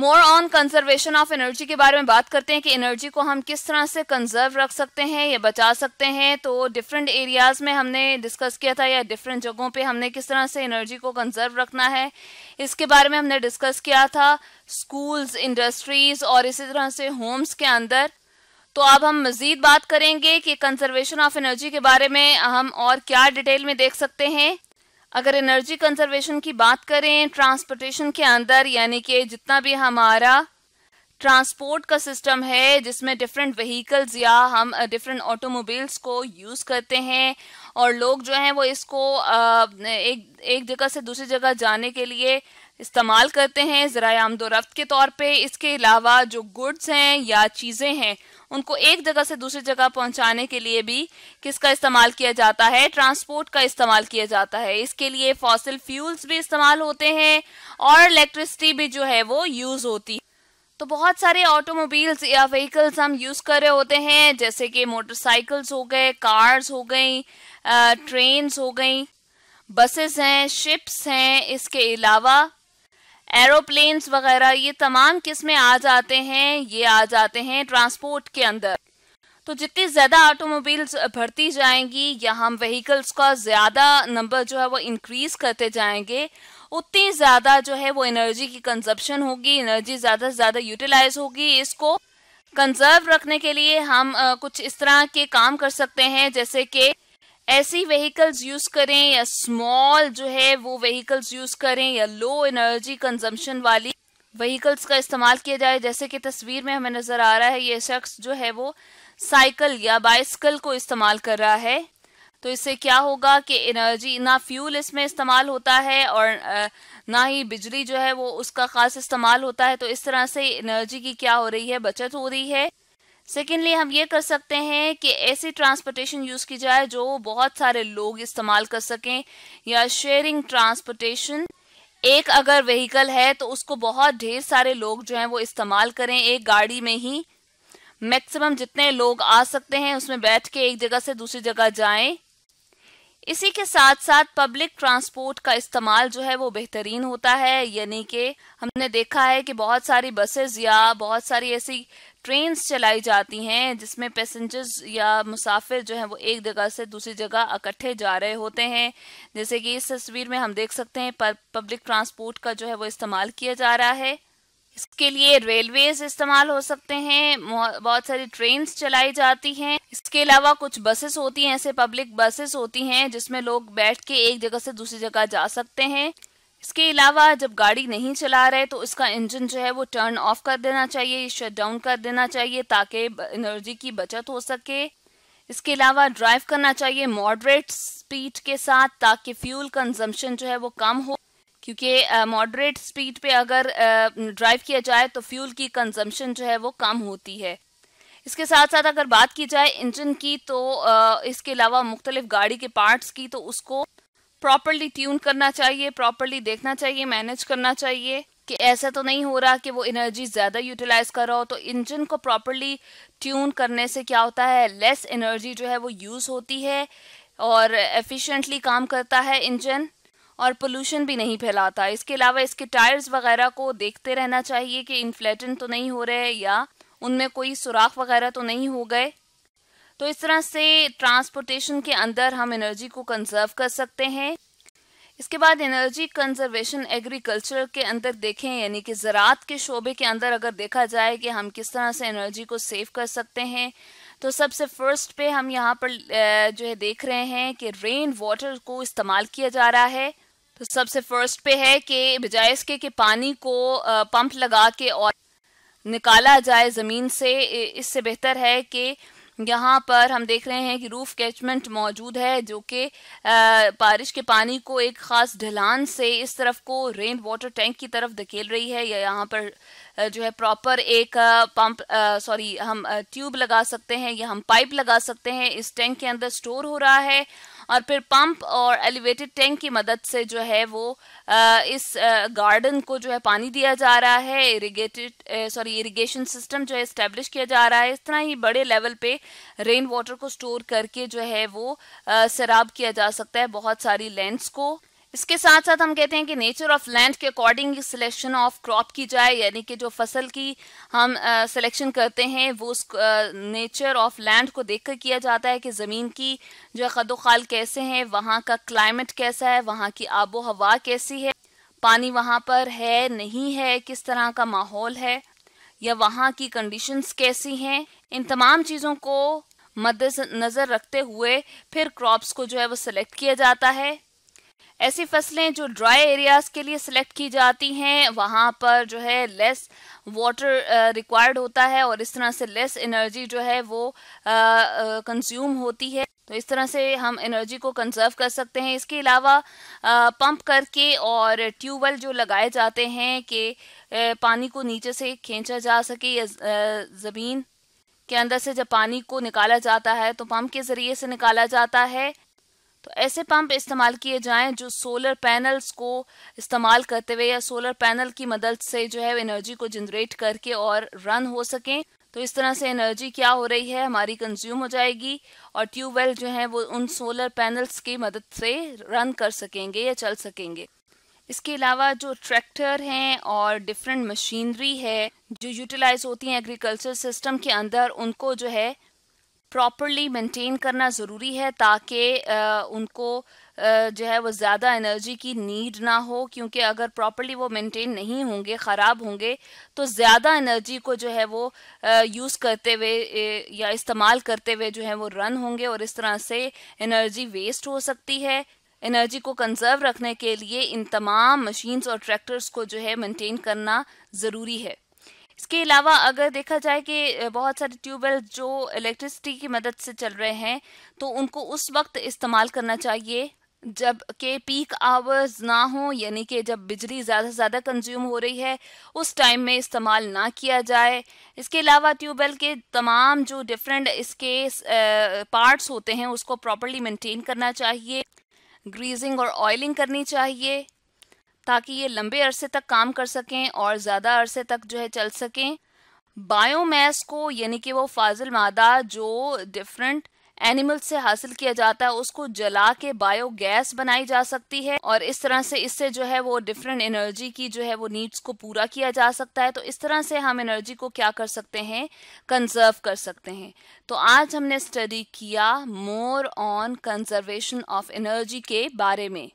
more on conservation of energy के बारे में बात करते हैं कि एनर्जी को हम किस तरह से कंजर्व रख सकते हैं या बचा सकते हैं तो डिफरेंट एरियाज में हमने डिस्कस किया था या डिफरेंट जगहों पे हमने किस तरह से एनर्जी को कंजर्व रखना है इसके बारे में हमने डिस्कस किया था स्कूल्स इंडस्ट्रीज और इसी तरह से होम्स के अंदर तो अब हम मजीद बात करेंगे कि कंजर्वेशन ऑफ एनर्जी के बारे में हम और क्या डिटेल में देख सकते हैं अगर एनर्जी कंजर्वेशन की बात करें ट्रांसपोर्टेशन के अंदर यानी कि जितना भी हमारा ट्रांसपोर्ट का सिस्टम है जिसमें डिफरेंट व्हीकल्स या हम डिफरेंट ऑटोमोबाइल्स को यूज़ करते हैं और लोग जो हैं वो इसको एक एक जगह से दूसरी जगह जाने के लिए इस्तेमाल करते हैं ज़रा आमदोरफ्त के तौर पे इसके अलावा जो गुड्स हैं या चीज़ें हैं उनको एक जगह से दूसरी जगह पहुंचाने के लिए भी किसका इस्तेमाल किया जाता है ट्रांसपोर्ट का इस्तेमाल किया जाता है इसके लिए फॉसिल फ्यूल्स भी इस्तेमाल होते हैं और इलेक्ट्रिसिटी भी जो है वो यूज़ होती है तो बहुत सारे ऑटोमोबाइल्स या व्हीकल्स हम यूज़ कर रहे होते हैं जैसे कि मोटरसाइकिल्स हो गए कार्स हो गई ट्रेन्स हो गई बसेस हैं शिप्स हैं इसके अलावा एरोप्लेन्स वगैरह ये तमाम किस्में आ जाते हैं ये आ जाते हैं ट्रांसपोर्ट के अंदर तो जितनी ज़्यादा ऑटोमोबाइल्स भरती जाएंगी या हम व्हीकल्स का ज़्यादा नंबर जो है वो इंक्रीज करते जाएंगे उतनी ज़्यादा जो है वो एनर्जी की कंजप्शन होगी एनर्जी ज़्यादा से ज़्यादा यूटिलाइज होगी इसको कंजर्व रखने के लिए हम आ, कुछ इस तरह के काम कर सकते हैं जैसे कि ऐसी व्हीकल्स यूज करें या स्मॉल जो है वो व्हीकल्स यूज करें या लो एनर्जी कंजम्पशन वाली व्हीकल्स का इस्तेमाल किया जाए जैसे कि तस्वीर में हमें नजर आ रहा है ये शख्स जो है वो साइकिल या बाइसकल को इस्तेमाल कर रहा है तो इससे क्या होगा कि एनर्जी ना फ्यूल इसमें इस्तेमाल होता है और ना ही बिजली जो है वो उसका खास इस्तेमाल होता है तो इस तरह से एनर्जी की क्या हो रही है बचत हो रही है सेकेंडली हम ये कर सकते हैं कि ऐसी ट्रांसपोर्टेशन यूज़ की जाए जो बहुत सारे लोग इस्तेमाल कर सकें या शेयरिंग ट्रांसपोर्टेशन एक अगर व्हीकल है तो उसको बहुत ढेर सारे लोग जो हैं वो इस्तेमाल करें एक गाड़ी में ही मैक्सिमम जितने लोग आ सकते हैं उसमें बैठ के एक जगह से दूसरी जगह जाएं इसी के साथ साथ पब्लिक ट्रांसपोर्ट का इस्तेमाल जो है वो बेहतरीन होता है यानी कि हमने देखा है कि बहुत सारी बसेस या बहुत सारी ऐसी ट्रेन्स चलाई जाती हैं जिसमें पैसेंजर्स या मुसाफिर जो हैं वो एक जगह से दूसरी जगह इकट्ठे जा रहे होते हैं जैसे कि इस तस्वीर में हम देख सकते हैं पब्लिक ट्रांसपोर्ट का जो है वो इस्तेमाल किया जा रहा है इसके लिए रेलवेज इस्तेमाल हो सकते हैं बहुत सारी ट्रेन चलाई जाती हैं इसके अलावा कुछ बसेस होती हैं ऐसे पब्लिक बसेस होती हैं जिसमें लोग बैठ के एक जगह से दूसरी जगह जा सकते हैं इसके अलावा जब गाड़ी नहीं चला रहे तो इसका इंजन जो है वो टर्न ऑफ कर देना चाहिए शट डाउन कर देना चाहिए ताकि एनर्जी की बचत हो सके इसके अलावा ड्राइव करना चाहिए मॉडरेट स्पीड के साथ ताकि फ्यूल कंजम्पशन जो है वो कम हो क्योंकि मॉडरेट स्पीड पे अगर ड्राइव किया जाए तो फ्यूल की कंजम्पशन जो है वो कम होती है इसके साथ साथ अगर बात की जाए इंजन की तो इसके अलावा मुख्तलिफ गाड़ी के पार्ट्स की तो उसको प्रॉपरली ट्यून करना चाहिए प्रॉपरली देखना चाहिए मैनेज करना चाहिए कि ऐसा तो नहीं हो रहा कि वो एनर्जी ज़्यादा यूटिलाइज कर रहा हो तो इंजन को प्रॉपरली ट्यून करने से क्या होता है लेस एनर्जी जो है वो यूज़ होती है और एफिशिएंटली काम करता है इंजन और पोल्यूशन भी नहीं फैलाता इसके अलावा इसके टायर्स वगैरह को देखते रहना चाहिए कि इन्फ्लेटन तो नहीं हो रहे या उनमें कोई सुराख वगैरह तो नहीं हो गए तो इस तरह से ट्रांसपोर्टेशन के अंदर हम एनर्जी को कंजर्व कर सकते हैं इसके बाद एनर्जी कंजर्वेशन एग्रीकल्चर के अंदर देखें यानी कि ज़रात के शोबे के अंदर अगर देखा जाए कि हम किस तरह से एनर्जी को सेव कर सकते हैं तो सबसे फर्स्ट पे हम यहाँ पर जो है देख रहे हैं कि रेन वाटर को इस्तेमाल किया जा रहा है तो सबसे फर्स्ट पे है कि बजाय इसके कि पानी को पंप लगा के और निकाला जाए ज़मीन से इससे बेहतर है कि यहाँ पर हम देख रहे हैं कि रूफ कैचमेंट मौजूद है जो कि बारिश के पानी को एक ख़ास ढलान से इस तरफ को रेन वाटर टैंक की तरफ धकेल रही है या यहाँ पर जो है प्रॉपर एक पंप सॉरी हम ट्यूब लगा सकते हैं या हम पाइप लगा सकते हैं इस टैंक के अंदर स्टोर हो रहा है और फिर पंप और एलिवेटेड टैंक की मदद से जो है वो इस गार्डन को जो है पानी दिया जा रहा है इरिगेटेड सॉरी इरिगेशन सिस्टम जो है इस्टेब्लिश किया जा रहा है इस तरह ही बड़े लेवल पे रेन वाटर को स्टोर करके जो है वो शराब किया जा सकता है बहुत सारी लैंड्स को इसके साथ साथ हम कहते हैं कि नेचर ऑफ लैंड के अकॉर्डिंग सिलेक्शन ऑफ क्रॉप की जाए यानी कि जो फसल की हम सिलेक्शन करते हैं वो उस नेचर ऑफ लैंड को देखकर किया जाता है कि ज़मीन की जो खदोखाल कैसे हैं वहाँ का क्लाइमेट कैसा है वहाँ की आबो हवा कैसी है पानी वहाँ पर है नहीं है किस तरह का माहौल है या वहाँ की कंडीशंस कैसी हैं इन तमाम चीज़ों को मद्देनजर नज़र रखते हुए फिर क्रॉप्स को जो है वो सिलेक्ट किया जाता है ऐसी फसलें जो ड्राई एरियाज के लिए सिलेक्ट की जाती हैं वहाँ पर जो है लेस वाटर रिक्वायर्ड होता है और इस तरह से लेस एनर्जी जो है वो कंज्यूम होती है तो इस तरह से हम एनर्जी को कंजर्व कर सकते हैं इसके अलावा पंप करके और ट्यूबवेल जो लगाए जाते हैं कि पानी को नीचे से खींचा जा सके या ज़मीन के अंदर से जब पानी को निकाला जाता है तो पंप के ज़रिए से निकाला जाता है तो ऐसे पंप इस्तेमाल किए जाएं जो सोलर पैनल्स को इस्तेमाल करते हुए या सोलर पैनल की मदद से जो है एनर्जी को जनरेट करके और रन हो सकें तो इस तरह से एनर्जी क्या हो रही है हमारी कंज्यूम हो जाएगी और ट्यूबवेल जो है वो उन सोलर पैनल्स की मदद से रन कर सकेंगे या चल सकेंगे इसके अलावा जो ट्रैक्टर हैं और डिफरेंट मशीनरी है जो यूटिलाइज होती हैं एग्रीकल्चर सिस्टम के अंदर उनको जो है प्रॉपरली मेंटेन करना ज़रूरी है ताकि उनको जो है वो ज़्यादा एनर्जी की नीड ना हो क्योंकि अगर प्रॉपरली वो मेंटेन नहीं होंगे ख़राब होंगे तो ज़्यादा एनर्जी को जो है वो यूज़ करते हुए या इस्तेमाल करते हुए जो है वो रन होंगे और इस तरह से एनर्जी वेस्ट हो सकती है एनर्जी को कंजर्व रखने के लिए इन तमाम मशीन्स और ट्रैक्टर्स को जो है मेंटेन करना ज़रूरी है इसके अलावा अगर देखा जाए कि बहुत सारे ट्यूबवेल जो इलेक्ट्रिसिटी की मदद से चल रहे हैं तो उनको उस वक्त इस्तेमाल करना चाहिए जब के पीक आवर्स ना हो यानी कि जब बिजली ज़्यादा से ज़्यादा कंज्यूम हो रही है उस टाइम में इस्तेमाल ना किया जाए इसके अलावा ट्यूबवेल के तमाम जो डिफरेंट इसके पार्ट्स होते हैं उसको प्रॉपरली मेंटेन करना चाहिए ग्रीजिंग और ऑयलिंग करनी चाहिए ताकि ये लंबे अरसे तक काम कर सकें और ज़्यादा अरसे तक जो है चल सकें बायोमैस को यानी कि वो फाजिल मादा जो डिफरेंट एनिमल से हासिल किया जाता है उसको जला के बायो गैस बनाई जा सकती है और इस तरह से इससे जो है वो डिफरेंट एनर्जी की जो है वो नीड्स को पूरा किया जा सकता है तो इस तरह से हम एनर्जी को क्या कर सकते हैं कंजर्व कर सकते हैं तो आज हमने स्टडी किया more on conservation of energy के बारे में